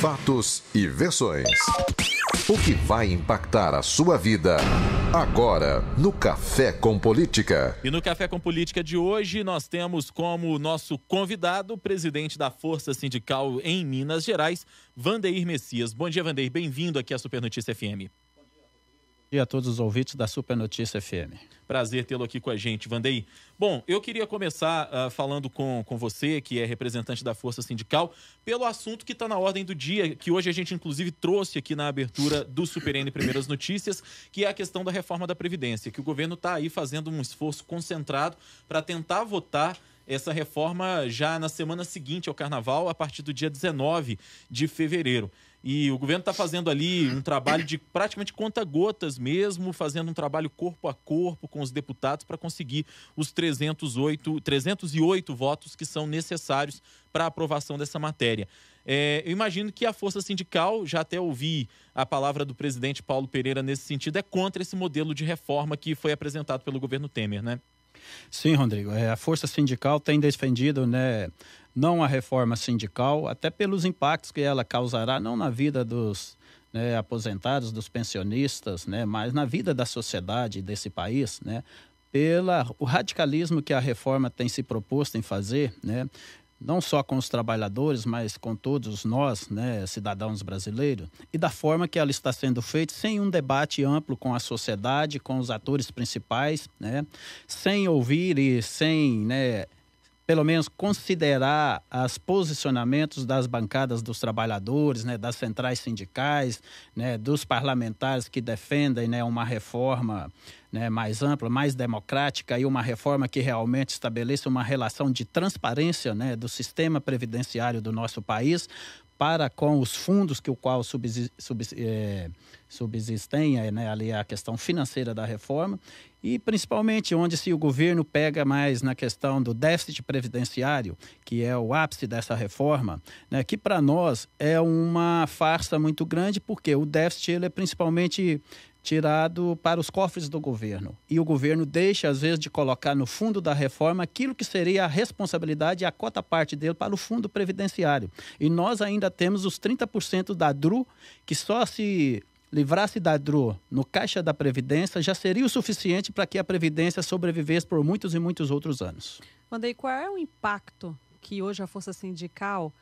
Fatos e versões. O que vai impactar a sua vida agora no Café com Política. E no Café com Política de hoje nós temos como nosso convidado o presidente da Força Sindical em Minas Gerais, Vandeir Messias. Bom dia, Vandeir. Bem-vindo aqui à Super Notícia FM dia a todos os ouvintes da Super Notícia FM. Prazer tê-lo aqui com a gente, Vandei. Bom, eu queria começar uh, falando com, com você, que é representante da Força Sindical, pelo assunto que está na ordem do dia, que hoje a gente inclusive trouxe aqui na abertura do Super N Primeiras Notícias, que é a questão da reforma da Previdência, que o governo está aí fazendo um esforço concentrado para tentar votar essa reforma já na semana seguinte ao carnaval, a partir do dia 19 de fevereiro. E o governo está fazendo ali um trabalho de praticamente conta-gotas mesmo, fazendo um trabalho corpo a corpo com os deputados para conseguir os 308, 308 votos que são necessários para a aprovação dessa matéria. É, eu imagino que a força sindical, já até ouvi a palavra do presidente Paulo Pereira nesse sentido, é contra esse modelo de reforma que foi apresentado pelo governo Temer, né? Sim, Rodrigo. É, a força sindical tem defendido, né, não a reforma sindical, até pelos impactos que ela causará, não na vida dos né, aposentados, dos pensionistas, né, mas na vida da sociedade desse país, né, pela o radicalismo que a reforma tem se proposto em fazer, né, não só com os trabalhadores, mas com todos nós, né, cidadãos brasileiros, e da forma que ela está sendo feita, sem um debate amplo com a sociedade, com os atores principais, né, sem ouvir e sem né, pelo menos considerar os posicionamentos das bancadas dos trabalhadores, né, das centrais sindicais, né, dos parlamentares que defendem né, uma reforma né, mais ampla, mais democrática e uma reforma que realmente estabeleça uma relação de transparência né, do sistema previdenciário do nosso país, para com os fundos que o qual é, subsistem, é, é, né, ali a questão financeira da reforma e principalmente onde se o governo pega mais na questão do déficit previdenciário, que é o ápice dessa reforma, né, que para nós é uma farsa muito grande porque o déficit ele é principalmente tirado para os cofres do governo. E o governo deixa, às vezes, de colocar no fundo da reforma aquilo que seria a responsabilidade e a cota parte dele para o fundo previdenciário. E nós ainda temos os 30% da DRU, que só se livrasse da DRU no caixa da Previdência, já seria o suficiente para que a Previdência sobrevivesse por muitos e muitos outros anos. Mandei, qual é o impacto que hoje a Força Sindical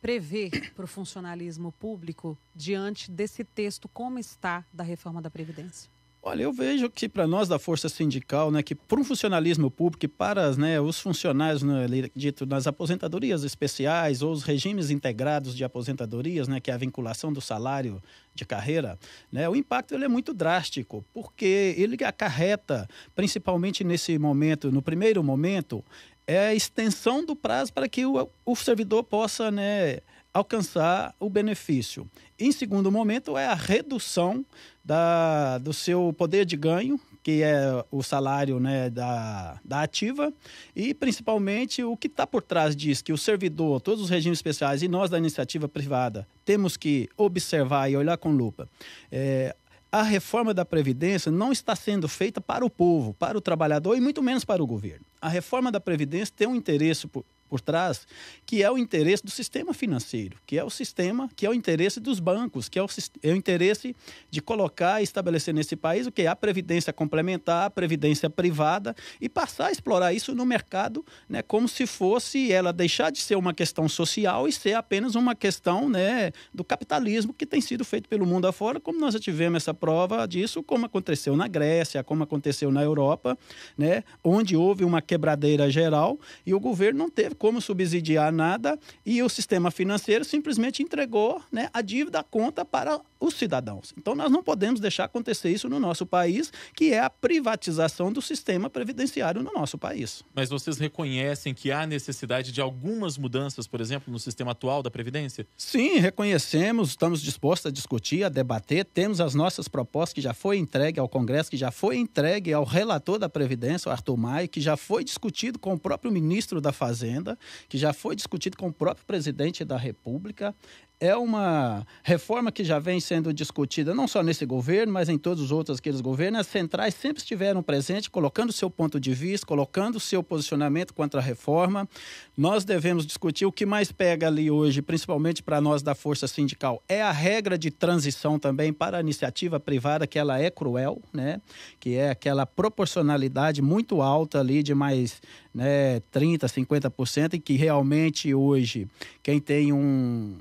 prevê para o funcionalismo público diante desse texto como está da reforma da Previdência? Olha, eu vejo que para nós da força sindical, né, que para um funcionalismo público e para né, os funcionários, né, dito nas aposentadorias especiais ou os regimes integrados de aposentadorias, né, que é a vinculação do salário de carreira, né, o impacto ele é muito drástico, porque ele acarreta, principalmente nesse momento, no primeiro momento, é a extensão do prazo para que o, o servidor possa né, alcançar o benefício. Em segundo momento, é a redução da, do seu poder de ganho, que é o salário né, da, da ativa, e principalmente o que está por trás disso, que o servidor, todos os regimes especiais e nós da iniciativa privada temos que observar e olhar com lupa. É, a reforma da Previdência não está sendo feita para o povo, para o trabalhador e muito menos para o governo. A reforma da Previdência tem um interesse por trás, que é o interesse do sistema financeiro, que é o sistema, que é o interesse dos bancos, que é o, é o interesse de colocar e estabelecer nesse país o que é a previdência complementar, a previdência privada e passar a explorar isso no mercado, né, como se fosse ela deixar de ser uma questão social e ser apenas uma questão, né, do capitalismo que tem sido feito pelo mundo afora, como nós já tivemos essa prova disso, como aconteceu na Grécia, como aconteceu na Europa, né, onde houve uma quebradeira geral e o governo não teve como subsidiar nada e o sistema financeiro simplesmente entregou né, a dívida à conta para os cidadãos. Então, nós não podemos deixar acontecer isso no nosso país, que é a privatização do sistema previdenciário no nosso país. Mas vocês reconhecem que há necessidade de algumas mudanças, por exemplo, no sistema atual da Previdência? Sim, reconhecemos, estamos dispostos a discutir, a debater, temos as nossas propostas que já foi entregue ao Congresso, que já foi entregue ao relator da Previdência, o Arthur Maia, que já foi discutido com o próprio ministro da Fazenda que já foi discutido com o próprio presidente da República é uma reforma que já vem sendo discutida não só nesse governo, mas em todos os outros aqueles governos. As centrais sempre estiveram presentes, colocando o seu ponto de vista, colocando o seu posicionamento contra a reforma. Nós devemos discutir o que mais pega ali hoje, principalmente para nós da força sindical, é a regra de transição também para a iniciativa privada, que ela é cruel, né? Que é aquela proporcionalidade muito alta ali de mais né, 30, 50% e que realmente hoje quem tem um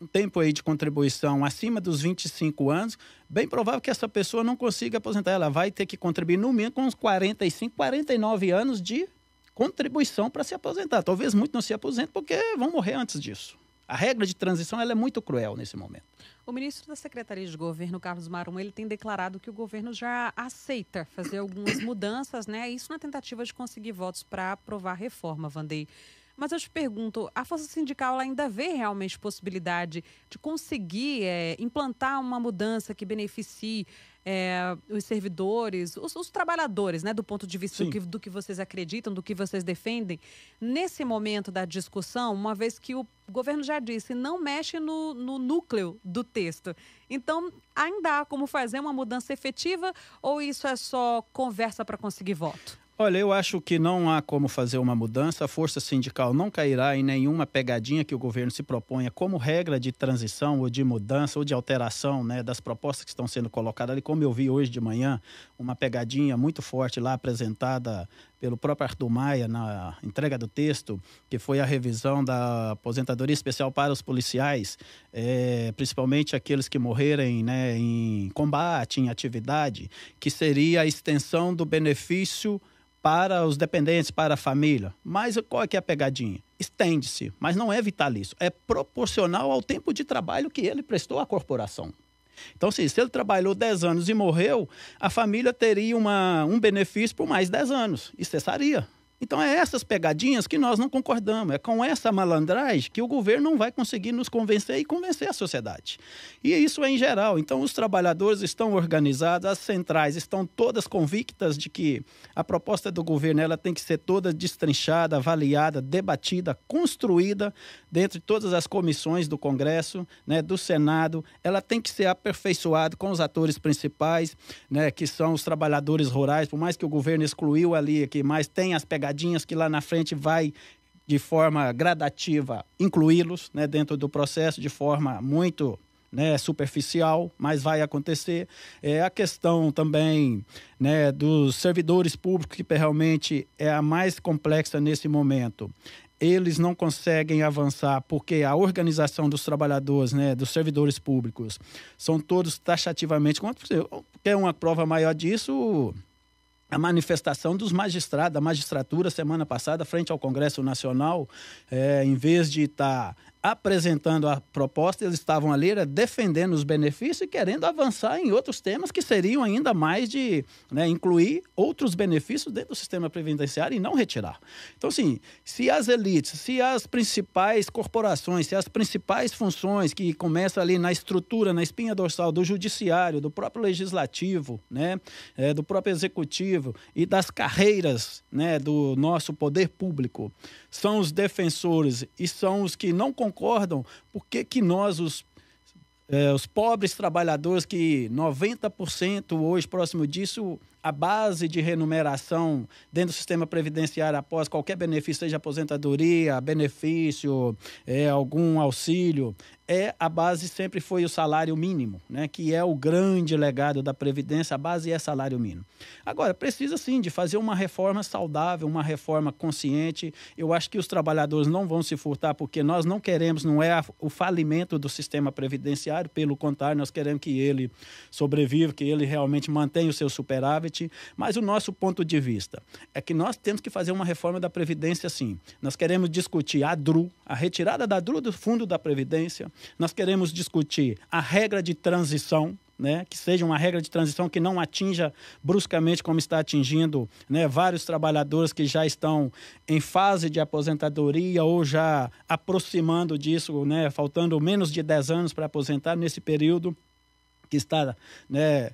um tempo aí de contribuição acima dos 25 anos, bem provável que essa pessoa não consiga aposentar. Ela vai ter que contribuir no mínimo com uns 45, 49 anos de contribuição para se aposentar. Talvez muitos não se aposentem porque vão morrer antes disso. A regra de transição ela é muito cruel nesse momento. O ministro da Secretaria de Governo, Carlos Marum, ele tem declarado que o governo já aceita fazer algumas mudanças, né? Isso na tentativa de conseguir votos para aprovar a reforma, Vandei. Mas eu te pergunto, a força sindical ainda vê realmente possibilidade de conseguir é, implantar uma mudança que beneficie é, os servidores, os, os, trabalhadores, né, do ponto de vista do que, do que, vocês acreditam, do que vocês defendem, nesse momento da discussão, uma vez que o governo já disse, não mexe no, no núcleo do texto. Então, ainda há como fazer uma mudança efetiva ou isso é só conversa para conseguir voto? Olha, eu acho que não há como fazer uma mudança. A força sindical não cairá em nenhuma pegadinha que o governo se proponha como regra de transição ou de mudança ou de alteração né, das propostas que estão sendo colocadas ali. Como eu vi hoje de manhã, uma pegadinha muito forte lá apresentada pelo próprio Arthur Maia na entrega do texto, que foi a revisão da aposentadoria especial para os policiais, é, principalmente aqueles que morrerem né, em combate, em atividade, que seria a extensão do benefício para os dependentes, para a família. Mas qual é que é a pegadinha? Estende-se, mas não é vitalício, é proporcional ao tempo de trabalho que ele prestou à corporação. Então, assim, se ele trabalhou 10 anos e morreu, a família teria uma, um benefício por mais 10 anos e cessaria. Então é essas pegadinhas que nós não concordamos, é com essa malandragem que o governo não vai conseguir nos convencer e convencer a sociedade. E isso é em geral. Então os trabalhadores estão organizados, as centrais estão todas convictas de que a proposta do governo ela tem que ser toda destrinchada, avaliada, debatida, construída dentro de todas as comissões do Congresso, né, do Senado. Ela tem que ser aperfeiçoada com os atores principais, né, que são os trabalhadores rurais, por mais que o governo excluiu ali que mais tem as pegadinhas que lá na frente vai de forma gradativa incluí-los né, dentro do processo de forma muito né, superficial, mas vai acontecer. É a questão também né, dos servidores públicos, que realmente é a mais complexa nesse momento. Eles não conseguem avançar porque a organização dos trabalhadores, né, dos servidores públicos, são todos taxativamente. quer uma prova maior disso? a manifestação dos magistrados, da magistratura, semana passada, frente ao Congresso Nacional, é, em vez de estar tá apresentando a proposta, eles estavam ali defendendo os benefícios e querendo avançar em outros temas que seriam ainda mais de né, incluir outros benefícios dentro do sistema previdenciário e não retirar. Então, assim, se as elites, se as principais corporações, se as principais funções que começam ali na estrutura, na espinha dorsal do judiciário, do próprio legislativo, né, é, do próprio executivo e das carreiras né, do nosso poder público, são os defensores e são os que não concordam, por que, que nós, os, é, os pobres trabalhadores, que 90% hoje, próximo disso, a base de remuneração dentro do sistema previdenciário após qualquer benefício, seja aposentadoria, benefício, é, algum auxílio, é a base sempre foi o salário mínimo, né, que é o grande legado da previdência, a base é salário mínimo. Agora, precisa sim de fazer uma reforma saudável, uma reforma consciente. Eu acho que os trabalhadores não vão se furtar porque nós não queremos, não é a, o falimento do sistema previdenciário, pelo contrário, nós queremos que ele sobreviva, que ele realmente mantenha o seu superávit, mas o nosso ponto de vista é que nós temos que fazer uma reforma da previdência sim. Nós queremos discutir a DRU, a retirada da DRU do fundo da previdência nós queremos discutir a regra de transição, né, que seja uma regra de transição que não atinja bruscamente como está atingindo né, vários trabalhadores que já estão em fase de aposentadoria ou já aproximando disso, né, faltando menos de 10 anos para aposentar nesse período que está né,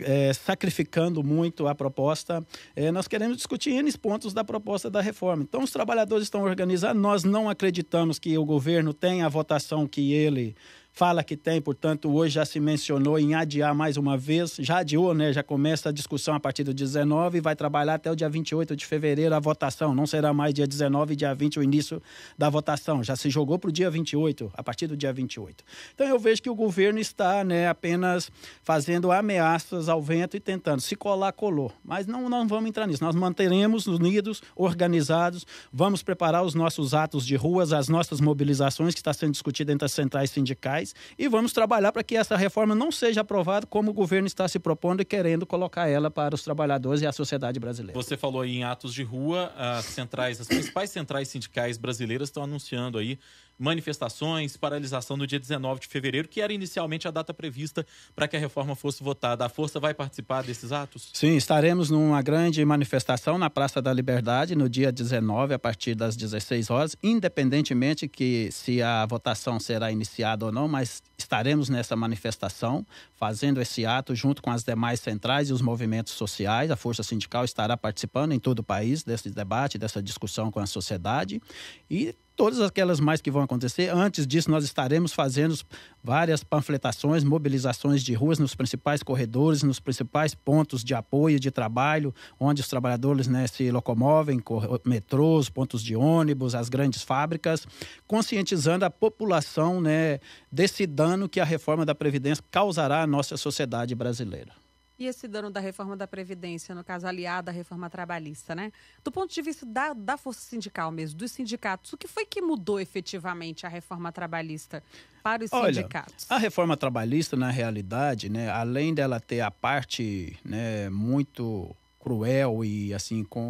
é, sacrificando muito a proposta. É, nós queremos discutir N pontos da proposta da reforma. Então, os trabalhadores estão organizando, nós não acreditamos que o governo tenha a votação que ele fala que tem, portanto, hoje já se mencionou em adiar mais uma vez, já adiou, né? Já começa a discussão a partir do 19 e vai trabalhar até o dia 28 de fevereiro a votação. Não será mais dia 19 e dia 20 o início da votação. Já se jogou para o dia 28, a partir do dia 28. Então eu vejo que o governo está né, apenas fazendo ameaças ao vento e tentando se colar, colou. Mas não, não vamos entrar nisso. Nós manteremos unidos, organizados, vamos preparar os nossos atos de ruas, as nossas mobilizações que está sendo discutida entre as centrais sindicais e vamos trabalhar para que essa reforma não seja aprovada como o governo está se propondo e querendo colocar ela para os trabalhadores e a sociedade brasileira. Você falou aí em atos de rua, as centrais, as principais centrais sindicais brasileiras estão anunciando aí manifestações, paralisação no dia 19 de fevereiro, que era inicialmente a data prevista para que a reforma fosse votada. A Força vai participar desses atos? Sim, estaremos numa grande manifestação na Praça da Liberdade no dia 19, a partir das 16 horas, independentemente que se a votação será iniciada ou não, mas estaremos nessa manifestação, fazendo esse ato junto com as demais centrais e os movimentos sociais. A Força Sindical estará participando em todo o país desse debate, dessa discussão com a sociedade e todas aquelas mais que vão acontecer. Antes disso, nós estaremos fazendo várias panfletações, mobilizações de ruas nos principais corredores, nos principais pontos de apoio de trabalho, onde os trabalhadores né, se locomovem, metrôs, pontos de ônibus, as grandes fábricas, conscientizando a população né, desse dano que a reforma da Previdência causará à nossa sociedade brasileira e esse dano da reforma da Previdência, no caso aliada à reforma trabalhista, né? Do ponto de vista da, da força sindical mesmo, dos sindicatos, o que foi que mudou efetivamente a reforma trabalhista para os Olha, sindicatos? A reforma trabalhista, na realidade, né, além dela ter a parte né, muito cruel e assim com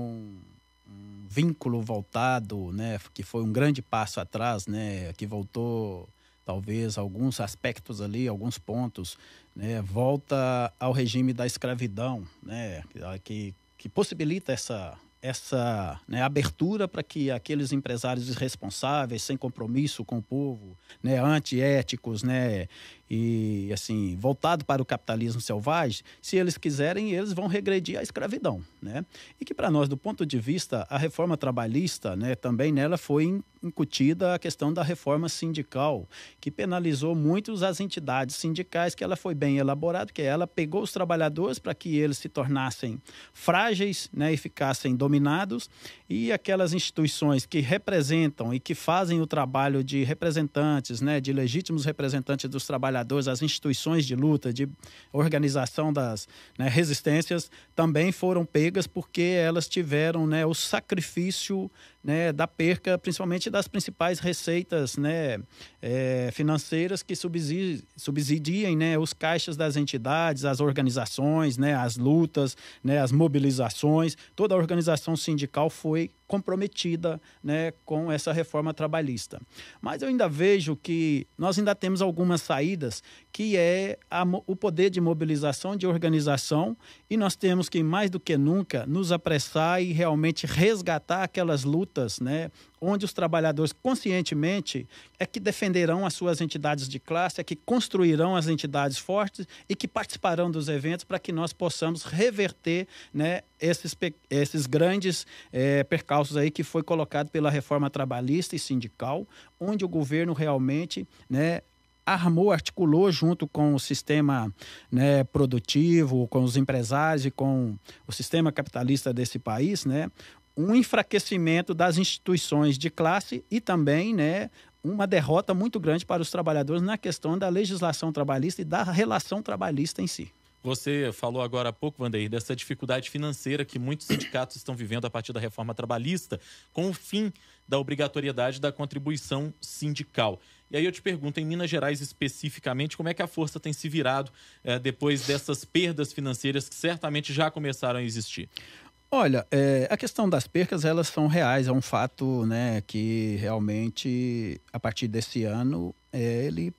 um vínculo voltado, né, que foi um grande passo atrás, né, que voltou talvez alguns aspectos ali, alguns pontos, né, volta ao regime da escravidão, né, que, que possibilita essa, essa né, abertura para que aqueles empresários irresponsáveis, sem compromisso com o povo, né, antiéticos, né, e assim voltado para o capitalismo selvagem, se eles quiserem, eles vão regredir à escravidão, né? E que para nós, do ponto de vista a reforma trabalhista, né, também nela foi incutida a questão da reforma sindical, que penalizou muitos as entidades sindicais, que ela foi bem elaborada, que ela pegou os trabalhadores para que eles se tornassem frágeis, né, e ficassem dominados, e aquelas instituições que representam e que fazem o trabalho de representantes, né, de legítimos representantes dos trabalhadores trabalhadores, as instituições de luta, de organização das né, resistências, também foram pegas porque elas tiveram né, o sacrifício né, da perca, principalmente das principais receitas né, é, financeiras que subsidiem, né, os caixas das entidades, as organizações, né, as lutas, né, as mobilizações. Toda a organização sindical foi comprometida né, com essa reforma trabalhista. Mas eu ainda vejo que nós ainda temos algumas saídas, que é a, o poder de mobilização, de organização, e nós temos que, mais do que nunca, nos apressar e realmente resgatar aquelas lutas lutas, né, onde os trabalhadores conscientemente é que defenderão as suas entidades de classe, é que construirão as entidades fortes e que participarão dos eventos para que nós possamos reverter né, esses, esses grandes é, percalços aí que foi colocado pela reforma trabalhista e sindical, onde o governo realmente né, armou, articulou junto com o sistema né, produtivo, com os empresários e com o sistema capitalista desse país, né, um enfraquecimento das instituições de classe e também né, uma derrota muito grande para os trabalhadores na questão da legislação trabalhista e da relação trabalhista em si. Você falou agora há pouco, Vandeir, dessa dificuldade financeira que muitos sindicatos estão vivendo a partir da reforma trabalhista, com o fim da obrigatoriedade da contribuição sindical. E aí eu te pergunto, em Minas Gerais especificamente, como é que a força tem se virado eh, depois dessas perdas financeiras que certamente já começaram a existir? Olha, é, a questão das percas, elas são reais, é um fato né, que realmente, a partir desse ano, é, ele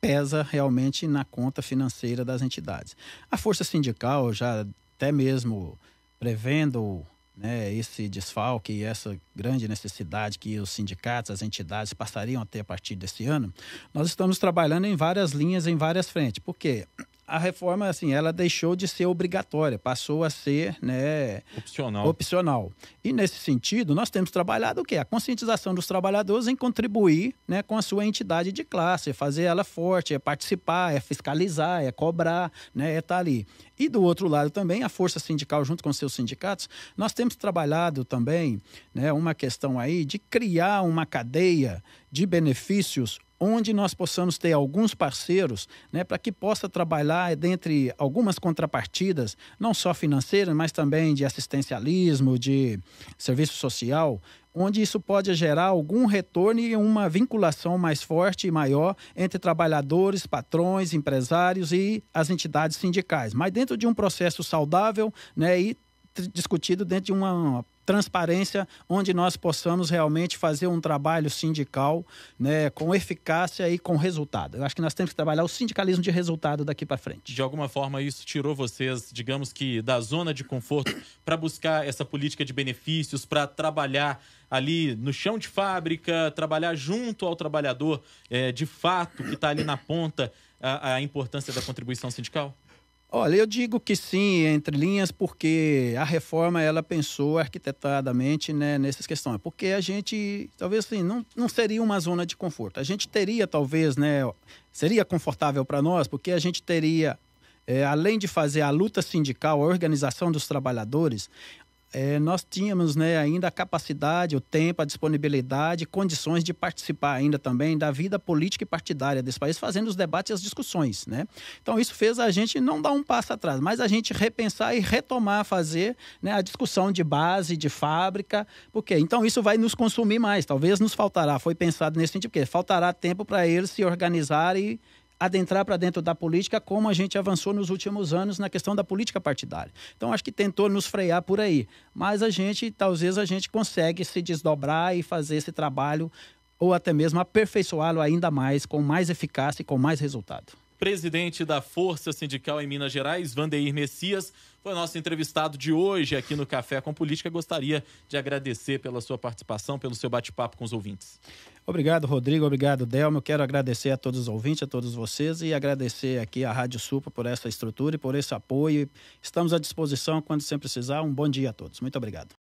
pesa realmente na conta financeira das entidades. A força sindical, já até mesmo prevendo né, esse desfalque e essa grande necessidade que os sindicatos, as entidades passariam a ter a partir desse ano, nós estamos trabalhando em várias linhas, em várias frentes. Por quê? Porque a reforma, assim, ela deixou de ser obrigatória, passou a ser, né, opcional. opcional. E nesse sentido, nós temos trabalhado o quê? A conscientização dos trabalhadores em contribuir, né, com a sua entidade de classe, é fazer ela forte, é participar, é fiscalizar, é cobrar, né, é estar tá ali. E do outro lado também, a força sindical junto com seus sindicatos, nós temos trabalhado também, né, uma questão aí de criar uma cadeia de benefícios onde nós possamos ter alguns parceiros né, para que possa trabalhar dentre algumas contrapartidas, não só financeiras, mas também de assistencialismo, de serviço social, onde isso pode gerar algum retorno e uma vinculação mais forte e maior entre trabalhadores, patrões, empresários e as entidades sindicais. Mas dentro de um processo saudável né, e discutido dentro de uma transparência, onde nós possamos realmente fazer um trabalho sindical né, com eficácia e com resultado. Eu acho que nós temos que trabalhar o sindicalismo de resultado daqui para frente. De alguma forma, isso tirou vocês, digamos que, da zona de conforto para buscar essa política de benefícios, para trabalhar ali no chão de fábrica, trabalhar junto ao trabalhador é, de fato que está ali na ponta a, a importância da contribuição sindical? Olha, eu digo que sim, entre linhas, porque a reforma ela pensou arquitetadamente né, nessas questões. Porque a gente, talvez assim, não, não seria uma zona de conforto. A gente teria, talvez, né, seria confortável para nós, porque a gente teria é, além de fazer a luta sindical, a organização dos trabalhadores, é, nós tínhamos né, ainda a capacidade, o tempo, a disponibilidade, condições de participar ainda também da vida política e partidária desse país, fazendo os debates e as discussões. Né? Então, isso fez a gente não dar um passo atrás, mas a gente repensar e retomar, fazer né, a discussão de base, de fábrica, porque então isso vai nos consumir mais, talvez nos faltará, foi pensado nesse sentido, porque faltará tempo para eles se organizarem adentrar para dentro da política como a gente avançou nos últimos anos na questão da política partidária. Então acho que tentou nos frear por aí, mas a gente, talvez a gente consegue se desdobrar e fazer esse trabalho ou até mesmo aperfeiçoá-lo ainda mais com mais eficácia e com mais resultado. Presidente da Força Sindical em Minas Gerais, Vandeir Messias, foi nosso entrevistado de hoje aqui no Café com Política. Gostaria de agradecer pela sua participação, pelo seu bate-papo com os ouvintes. Obrigado, Rodrigo. Obrigado, Delmo. Eu quero agradecer a todos os ouvintes, a todos vocês e agradecer aqui à Rádio Supa por essa estrutura e por esse apoio. Estamos à disposição quando sempre precisar. Um bom dia a todos. Muito obrigado.